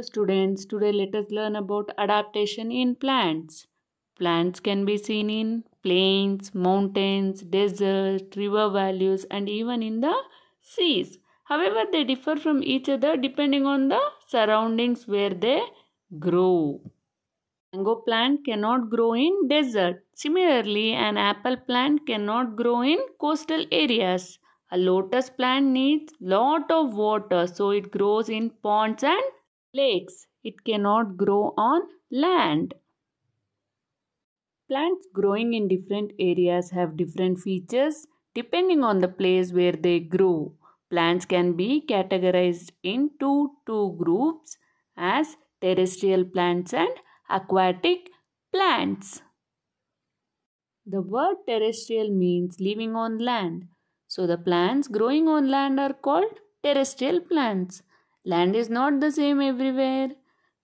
students, today let us learn about adaptation in plants. Plants can be seen in plains, mountains, deserts, river valleys and even in the seas. However, they differ from each other depending on the surroundings where they grow. Mango plant cannot grow in desert. Similarly, an apple plant cannot grow in coastal areas. A lotus plant needs lot of water so it grows in ponds and lakes. It cannot grow on land. Plants growing in different areas have different features depending on the place where they grow. Plants can be categorized into two groups as terrestrial plants and aquatic plants. The word terrestrial means living on land. So the plants growing on land are called terrestrial plants. Land is not the same everywhere.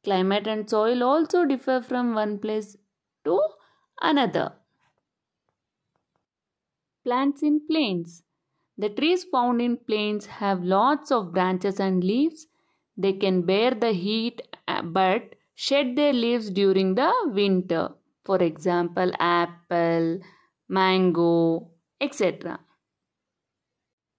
Climate and soil also differ from one place to another. Plants in plains. The trees found in plains have lots of branches and leaves. They can bear the heat uh, but shed their leaves during the winter. For example, apple, mango, etc.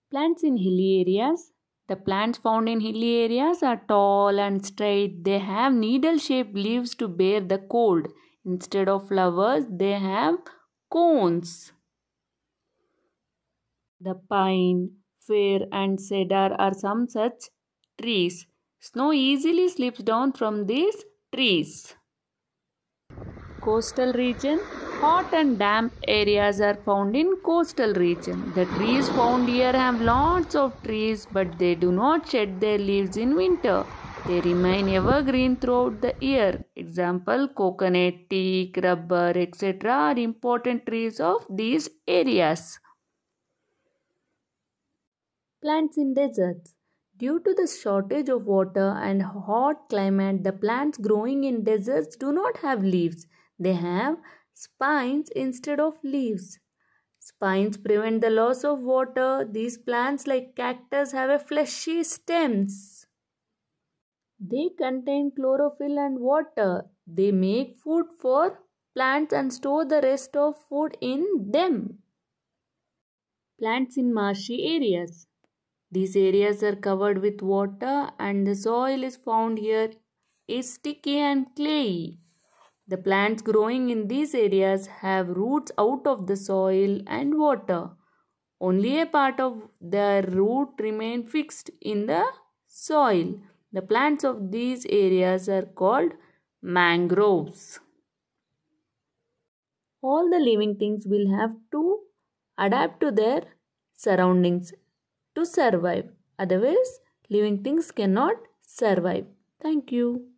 Plants in hilly areas. The plants found in hilly areas are tall and straight. They have needle-shaped leaves to bear the cold. Instead of flowers, they have cones. The pine, fir and cedar are some such trees. Snow easily slips down from these trees coastal region. Hot and damp areas are found in coastal region. The trees found here have lots of trees but they do not shed their leaves in winter. They remain evergreen throughout the year. Example coconut, teak, rubber, etc. are important trees of these areas. Plants in deserts. Due to the shortage of water and hot climate, the plants growing in deserts do not have leaves. They have spines instead of leaves. Spines prevent the loss of water. These plants like cactus have a fleshy stems. They contain chlorophyll and water. They make food for plants and store the rest of food in them. Plants in marshy areas. These areas are covered with water and the soil is found here is sticky and clayey. The plants growing in these areas have roots out of the soil and water. Only a part of their root remain fixed in the soil. The plants of these areas are called mangroves. All the living things will have to adapt to their surroundings to survive. Otherwise, living things cannot survive. Thank you.